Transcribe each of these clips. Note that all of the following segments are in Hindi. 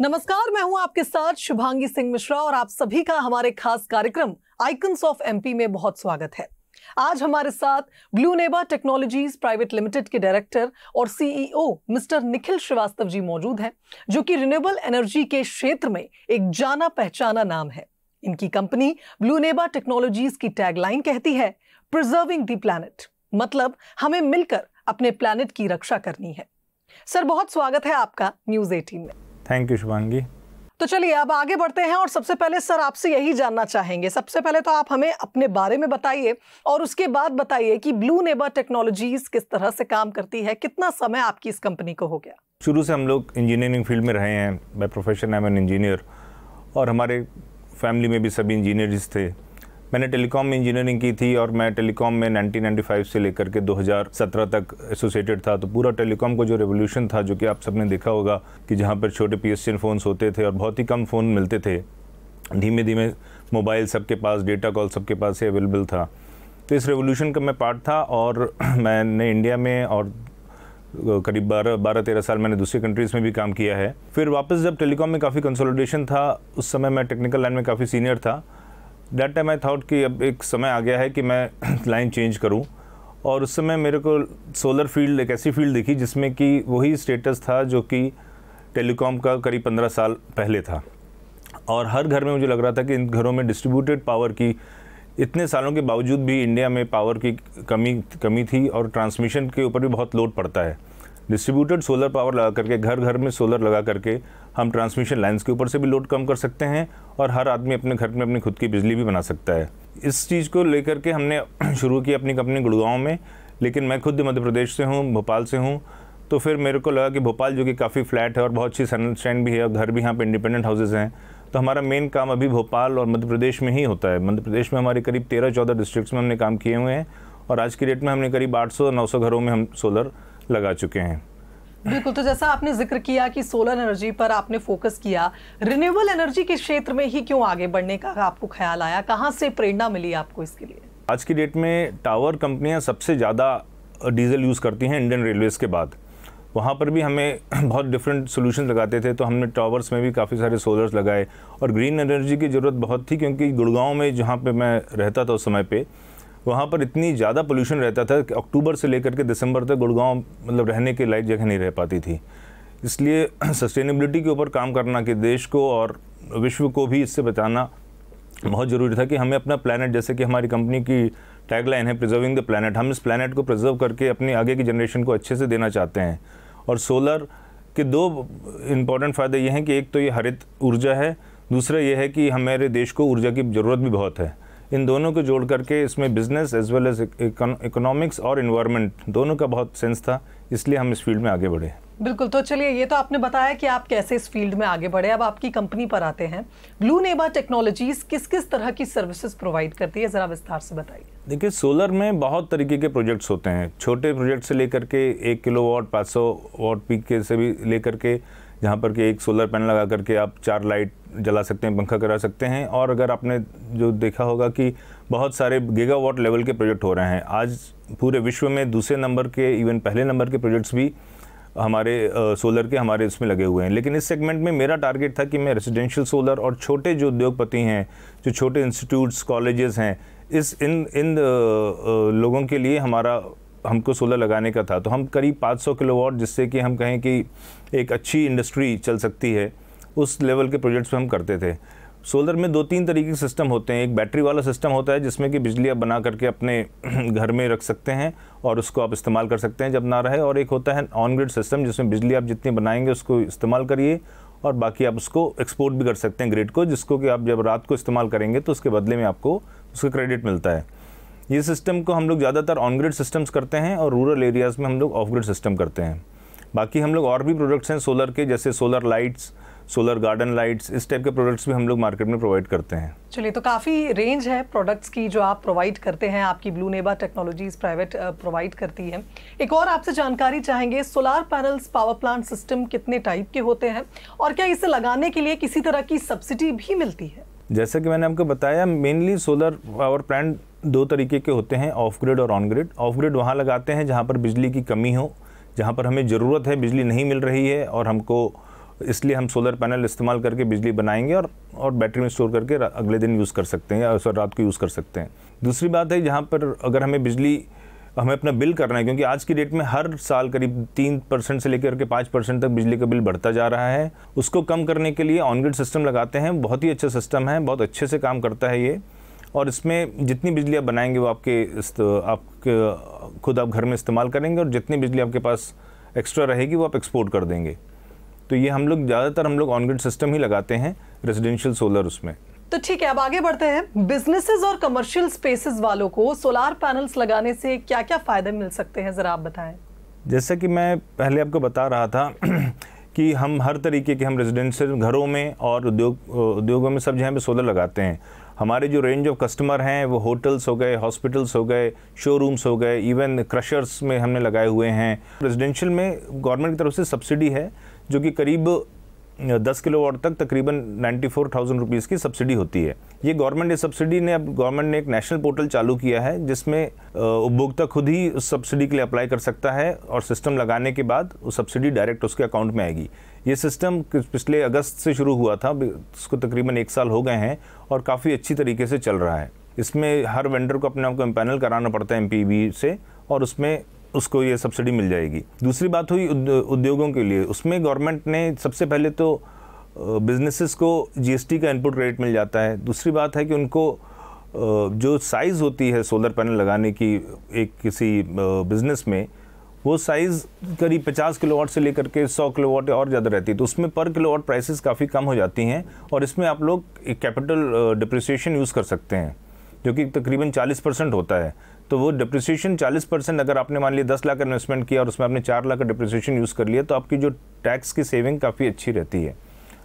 नमस्कार मैं हूं आपके साथ शुभांगी सिंह मिश्रा और आप सभी का हमारे खास कार्यक्रम आइकन्स ऑफ एमपी में बहुत स्वागत है आज हमारे साथ blue Neba technologies private limited के डायरेक्टर और CEO e mister Nikhil Shrivastava ji मौजूद हैं जो कि रिन्यूएबल एनर्जी के क्षेत्र में एक जाना पहचाना नाम है इनकी कंपनी ब्लू नेबा टेक्नोलॉजीज की टैगलाइन कहती है प्रिजर्विंग दी प्लैनेट मतलब हमें मिलकर अपने प्लैनेट की रक्षा करनी है सर बहुत स्वागत है आपका न्यूज एटीन में थैंक यू शुभांगी तो चलिए अब आगे बढ़ते हैं और सबसे पहले सर आपसे यही जानना चाहेंगे सबसे पहले तो आप हमें अपने बारे में बताइए और उसके बाद बताइए कि ब्लू नेबर टेक्नोलॉजीज किस तरह से काम करती है कितना समय आपकी इस कंपनी को हो गया शुरू से हम लोग इंजीनियरिंग फील्ड में रहे हैं by profession I'm an engineer और हमारे फैमिली में भी सभी इंजीनियर्स थे मैंने टेलीकॉम में इंजीनियरिंग की थी और मैं टेलीकॉम में 1995 से लेकर के 2017 तक एसोसिएटेड था तो पूरा टेलीकॉम का जो रेवोल्यूशन था जो कि आप सबने देखा होगा कि जहाँ पर छोटे पी एस फ़ोन्स होते थे और बहुत ही कम फ़ोन मिलते थे धीमे धीमे मोबाइल सबके पास डेटा कॉल सबके पास ही अवेलेबल था तो इस रेवोल्यूशन का मैं पार्ट था और मैंने इंडिया में और करीब बारह बारह तेरह साल मैंने दूसरी कंट्रीज़ में भी काम किया है फिर वापस जब टेलीकॉम में काफ़ी कंसोलिडेशन था उस समय मैं टेक्निकल लाइन में काफ़ी सीनियर था दैट टाइम आई थाट कि अब एक समय आ गया है कि मैं लाइन चेंज करूँ और उस समय मेरे को सोलर फील्ड एक ऐसी फील्ड दिखी जिसमें कि वही स्टेटस था जो कि टेलीकॉम का करीब पंद्रह साल पहले था और हर घर में मुझे लग रहा था कि इन घरों में डिस्ट्रीब्यूटेड पावर की इतने सालों के बावजूद भी इंडिया में पावर की कमी कमी थी और ट्रांसमिशन के ऊपर भी बहुत लोड पड़ता है डिस्ट्रीब्यूटेड सोलर पावर लगा करके घर घर में सोलर लगा करके हम ट्रांसमिशन लाइन्स के ऊपर से भी लोड कम कर सकते हैं और हर आदमी अपने घर में अपनी खुद की बिजली भी बना सकता है इस चीज़ को लेकर के हमने शुरू की अपनी कंपनी गुड़गांव में लेकिन मैं खुद मध्य प्रदेश से हूँ भोपाल से हूँ तो फिर मेरे को लगा कि भोपाल जो कि काफ़ी फ्लैट है और बहुत अच्छी सनस्टैंड भी है और घर भी यहाँ पर इंडिपेंडेंट हाउसेज हैं तो हमारा मेन काम अभी भोपाल और मध्य प्रदेश में ही होता है मध्य प्रदेश में हमारे करीब तेरह चौदह डिस्ट्रिक्ट में हमने काम किए हुए हैं और आज की डेट में हमने करीब आठ सौ घरों में हम सोलर लगा चुके हैं बिल्कुल तो जैसा आपने जिक्र किया कि सोलर एनर्जी पर आपने फोकस किया रिन्यूएबल एनर्जी के क्षेत्र में ही क्यों आगे बढ़ने का आपको ख्याल आया कहाँ से प्रेरणा मिली आपको इसके लिए आज की डेट में टावर कंपनियां सबसे ज़्यादा डीजल यूज़ करती हैं इंडियन रेलवेज़ के बाद वहाँ पर भी हमें बहुत डिफरेंट सोल्यूशन लगाते थे तो हमने टावर्स में भी काफ़ी सारे सोलर्स लगाए और ग्रीन एनर्जी की ज़रूरत बहुत थी क्योंकि गुड़गांव में जहाँ पर मैं रहता था उस समय पर वहाँ पर इतनी ज़्यादा पोल्यूशन रहता था कि अक्टूबर से लेकर के दिसंबर तक गुड़गांव मतलब रहने के लायक जगह नहीं रह पाती थी इसलिए सस्टेनेबिलिटी के ऊपर काम करना कि देश को और विश्व को भी इससे बचाना बहुत ज़रूरी था कि हमें अपना प्लानट जैसे कि हमारी कंपनी की टैगलाइन है प्रिजर्विंग द प्लानट हम इस प्लानट को प्रिजर्व करके अपने आगे की जनरेशन को अच्छे से देना चाहते हैं और सोलर के दो इम्पॉर्टेंट फ़ायदे ये हैं कि एक तो ये हरित ऊर्जा है दूसरा ये है कि हमारे देश को ऊर्जा की ज़रूरत भी बहुत है इन दोनों को जोड़ करके इसमें business as well as economics और इन्वायरमेंट दोनों का बहुत सेंस था इसलिए हम इस फील्ड में आगे बढ़े बिल्कुल तो चलिए ये तो आपने बताया कि आप कैसे इस फील्ड में आगे बढ़े अब आपकी कंपनी पर आते हैं ब्लू नेबा टेक्नोलॉजीज किस किस तरह की सर्विसेज प्रोवाइड करती है ज़रा विस्तार से बताइए देखिए सोलर में बहुत तरीके के प्रोजेक्ट्स होते हैं छोटे प्रोजेक्ट से लेकर के एक किलो वाट पाँच सौ वाट पीक के से भी लेकर के जहाँ पर कि एक सोलर पैनल लगा करके आप चार लाइट जला सकते हैं पंखा करा सकते हैं और अगर आपने जो देखा होगा कि बहुत सारे गीगावाट लेवल के प्रोजेक्ट हो रहे हैं आज पूरे विश्व में दूसरे नंबर के इवन पहले नंबर के प्रोजेक्ट्स भी हमारे सोलर के हमारे उसमें लगे हुए हैं लेकिन इस सेगमेंट में मेरा टारगेट था कि मैं रेजिडेंशियल सोलर और छोटे जो उद्योगपति हैं जो छोटे इंस्टीट्यूट्स कॉलेजेस हैं इस इन इन लोगों के लिए हमारा हमको सोलर लगाने का था तो हम करीब 500 किलोवाट जिससे कि हम कहें कि एक अच्छी इंडस्ट्री चल सकती है उस लेवल के प्रोजेक्ट्स में हम करते थे सोलर में दो तीन तरीके के सिस्टम होते हैं एक बैटरी वाला सिस्टम होता है जिसमें कि बिजली आप बना करके अपने घर में रख सकते हैं और उसको आप इस्तेमाल कर सकते हैं जब ना रहे और एक होता है ऑन ग्रिड सिस्टम जिसमें बिजली आप जितनी बनाएंगे उसको इस्तेमाल करिए और बाकी आप उसको एक्सपोर्ट भी कर सकते हैं ग्रिड को जिसको कि आप जब रात को इस्तेमाल करेंगे तो उसके बदले में आपको उसका क्रेडिट मिलता है ये सिस्टम को हम लोग ज़्यादातर ऑन ग्रिड सिस्टम्स करते हैं और रूरल एरियाज़ में हम लोग ऑफ ग्रिड सिस्टम करते हैं बाकी हम लोग और भी प्रोडक्ट्स हैं सोलर के जैसे solar lights solar garden lights इस टाइप के प्रोडक्ट्स भी हम लोग मार्केट में प्रोवाइड करते हैं चलिए तो काफ़ी रेंज है प्रोडक्ट्स की जो आप प्रोवाइड करते हैं आपकी blue Neba technologies private provide करती है एक और आपसे जानकारी चाहेंगे solar panels power plant system कितने टाइप के होते हैं और क्या इसे लगाने के लिए किसी तरह की सब्सिडी भी मिलती है जैसे कि मैंने आपको बताया मेनली सोलर पावर प्लांट दो तरीके के होते हैं ऑफ ग्रिड और ऑन ग्रिड ऑफ ग्रिड वहाँ लगाते हैं जहाँ पर बिजली की कमी हो जहाँ पर हमें ज़रूरत है बिजली नहीं मिल रही है और हमको इसलिए हम सोलर पैनल इस्तेमाल करके बिजली बनाएंगे और और बैटरी में स्टोर करके अगले दिन यूज़ कर सकते हैं या रात को यूज़ कर सकते हैं दूसरी बात है जहाँ पर अगर हमें बिजली हमें अपना बिल करना है क्योंकि आज की डेट में हर साल करीब तीन परसेंट से लेकर के पाँच परसेंट तक बिजली का बिल बढ़ता जा रहा है उसको कम करने के लिए ऑनग्रिड सिस्टम लगाते हैं बहुत ही अच्छा सिस्टम है बहुत अच्छे से काम करता है ये और इसमें जितनी बिजली आप बनाएंगे वो आपके आपके खुद आप घर में इस्तेमाल करेंगे और जितनी बिजली आपके पास एक्स्ट्रा रहेगी वो आप एक्सपोर्ट कर देंगे तो ये हम लोग ज़्यादातर हम लोग ऑनग्रिड सिस्टम ही लगाते हैं रेजिडेंशियल सोलर उसमें तो ठीक है अब आगे बढ़ते हैं बिजनेसेस और कमर्शियल स्पेसेस वालों को सोलार पैनल्स लगाने से क्या क्या फ़ायदे मिल सकते हैं ज़रा आप बताएं जैसा कि मैं पहले आपको बता रहा था कि हम हर तरीके के हम रेजिडेंशियल घरों में और उद्योग उद्योगों में सब जहाँ पे सोलर लगाते हैं हमारे जो रेंज ऑफ कस्टमर हैं वो होटल्स हो गए हॉस्पिटल्स हो गए शोरूम्स हो गए इवन क्रशर्स में हमने लगाए हुए हैं रेजिडेंशियल में गवर्नमेंट की तरफ से सब्सिडी है जो कि करीब दस किलो वाट तक तकरीबन नाइन्टी फोर थाउजेंड रुपीज़ की सब्सिडी होती है ये गवर्नमेंट ने सब्सिडी ने अब गवर्नमेंट ने एक नेशनल पोर्टल चालू किया है जिसमें उपभोक्ता खुद ही उस सब्सिडी के लिए अप्लाई कर सकता है और सिस्टम लगाने के बाद वो सब्सिडी डायरेक्ट उसके अकाउंट में आएगी ये सिस्टम पिछले अगस्त से शुरू हुआ था उसको तकरीबन एक साल हो गए हैं और काफ़ी अच्छी तरीके से चल रहा है इसमें हर वेंडर को अपने आप को एम्पैनल कराना पड़ता है एम से और उसमें उसको ये सब्सिडी मिल जाएगी दूसरी बात हुई उद्योगों के लिए उसमें गवर्नमेंट ने सबसे पहले तो बिजनेसेस को जीएसटी का इनपुट क्रेडिट मिल जाता है दूसरी बात है कि उनको जो साइज़ होती है सोलर पैनल लगाने की एक किसी बिज़नेस में वो साइज़ करीब 50 किलोवाट से लेकर के 100 किलोवाट और ज़्यादा रहती है तो उसमें पर किलोवाट प्राइसेस काफ़ी कम हो जाती हैं और इसमें आप लोग कैपिटल डिप्रिसिएशन यूज़ कर सकते हैं जो कि तकरीबन 40 परसेंट होता है तो वो डिप्रिसिएशन 40 परसेंट अगर आपने मान लिया दस लाख का इन्वेस्टमेंट किया और उसमें आपने चार लाख का डिप्रिसिएशन यूज़ कर लिया तो आपकी जो टैक्स की सेविंग काफ़ी अच्छी रहती है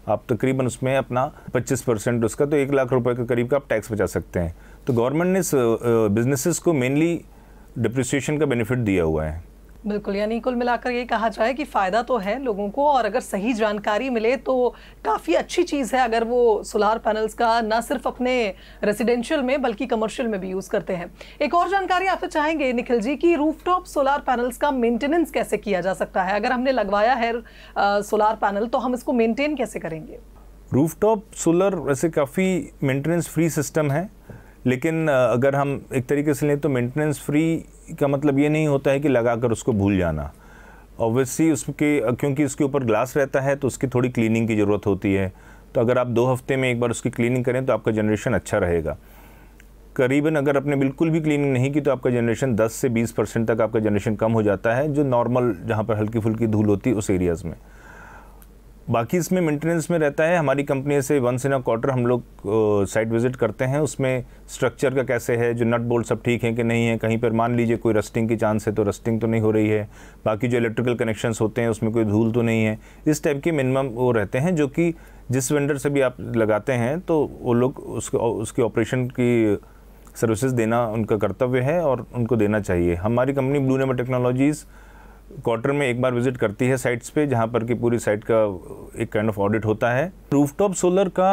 आप तकरीबन उसमें अपना 25 परसेंट उसका तो एक लाख रुपए के करीब का आप टैक्स बचा सकते हैं तो गवर्नमेंट ने बिजनेसिस को मेनली डिप्रिसिएशन का बेनिफिट दिया हुआ है बिल्कुल यानी कुल मिलाकर ये कहा जाए कि फ़ायदा तो है लोगों को और अगर सही जानकारी मिले तो काफ़ी अच्छी चीज़ है अगर वो सोलार पैनल्स का ना सिर्फ अपने रेजिडेंशियल में बल्कि कमर्शियल में भी यूज़ करते हैं एक और जानकारी आपसे तो चाहेंगे निखिल जी कि रूफटॉप सोलार पैनल्स का मेंटेनेंस कैसे किया जा सकता है अगर हमने लगवाया है सोलार पैनल तो हम इसको मेनटेन कैसे करेंगे रूफटॉप सोलर वैसे काफ़ी मेंटेनेंस फ्री सिस्टम है लेकिन अगर हम एक तरीके से लें तो मेंटेनेंस फ्री का मतलब ये नहीं होता है कि लगा कर उसको भूल जाना ऑब्वियसली उसके क्योंकि उसके ऊपर ग्लास रहता है तो उसकी थोड़ी क्लीनिंग की ज़रूरत होती है तो अगर आप दो हफ्ते में एक बार उसकी क्लीनिंग करें तो आपका जनरेशन अच्छा रहेगा करीबन अगर आपने बिल्कुल भी क्लीनिंग नहीं की तो आपका जनरेशन 10 से 20 परसेंट तक आपका जनरेशन कम हो जाता है जो नॉर्मल जहाँ पर हल्की फुल्की धूल होती है उस एरियाज़ में बाकी इसमें मेंटेनेंस में रहता है हमारी कंपनी से वंस इन अ क्वार्टर हम लोग साइट विजिट करते हैं उसमें स्ट्रक्चर का कैसे है जो नट बोल्ट सब ठीक हैं कि नहीं है कहीं पर मान लीजिए कोई रस्टिंग की चांस है तो रस्टिंग तो नहीं हो रही है बाकी जो इलेक्ट्रिकल कनेक्शंस होते हैं उसमें कोई धूल तो नहीं है इस टाइप के मिनिमम वो रहते हैं जो कि जिस वेंडर से भी आप लगाते हैं तो वो लोग उसके उसके ऑपरेशन की सर्विसेज देना उनका कर्तव्य है और उनको देना चाहिए हमारी कंपनी ब्लू नेमर टेक्नोलॉजीज़ क्वार्टर में एक बार विजिट करती है साइट्स पे जहाँ पर कि पूरी साइट का एक काइंड ऑफ ऑडिट होता है रूफटॉप सोलर का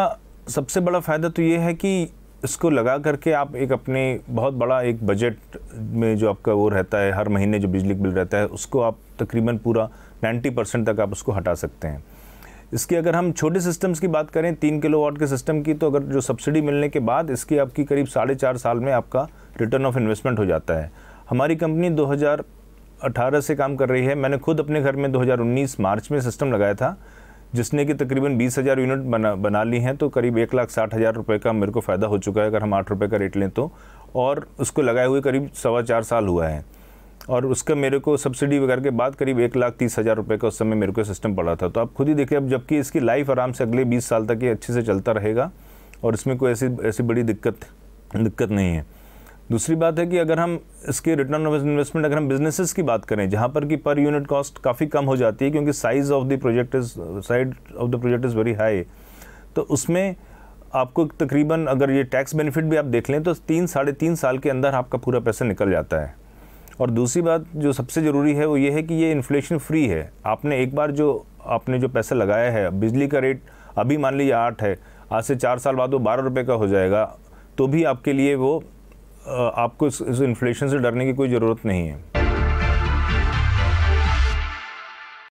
सबसे बड़ा फ़ायदा तो ये है कि इसको लगा करके आप एक अपने बहुत बड़ा एक बजट में जो आपका वो रहता है हर महीने जो बिजली बिल रहता है उसको आप तकरीबन पूरा 90 परसेंट तक आप उसको हटा सकते हैं इसकी अगर हम छोटे सिस्टम्स की बात करें तीन किलो वाट के सिस्टम की तो अगर जो सब्सिडी मिलने के बाद इसकी आपकी करीब साढ़े चार साल में आपका रिटर्न ऑफ इन्वेस्टमेंट हो जाता है हमारी कंपनी 2018 से काम कर रही है मैंने खुद अपने घर में 2019 मार्च में सिस्टम लगाया था जिसने कि तकरीबन बीस हज़ार यूनिट बना बना ली हैं तो करीब एक लाख साठ हज़ार रुपये का मेरे को फ़ायदा हो चुका है अगर हम आठ रुपये का रेट लें तो और उसको लगाए हुए करीब सवा चार साल हुआ है और उसका मेरे को सब्सिडी वगैरह के बाद करीब एक लाख तीस हज़ार रुपये का उस समय मेरे को सिस्टम पड़ा था तो आप खुद ही देखिए अब जबकि इसकी लाइफ आराम से अगले बीस साल तक ये अच्छे से चलता रहेगा और इसमें कोई ऐसी ऐसी बड़ी दिक्कत दिक्कत नहीं है दूसरी बात है कि अगर हम इसके रिटर्न ऑफ इन्वेस्टमेंट अगर हम बिजनेसेस की बात करें जहाँ पर कि पर यूनिट कॉस्ट काफ़ी कम हो जाती है क्योंकि size of the project is side of the project is very high तो उसमें आपको तकरीबन अगर ये टैक्स बेनिफिट भी आप देख लें तो तीन साढ़े तीन साल के अंदर आपका पूरा पैसा निकल जाता है और दूसरी बात जो सबसे ज़रूरी है वो ये है कि ये इन्फ्लेशन फ्री है आपने एक बार जो आपने जो पैसा लगाया है बिजली का रेट अभी मान लीजिए आठ है आज से चार साल बाद वो बारह रुपये का हो जाएगा तो भी आपके लिए वो आपको इस, इन्फ्लेशन से डरने की कोई ज़रूरत नहीं है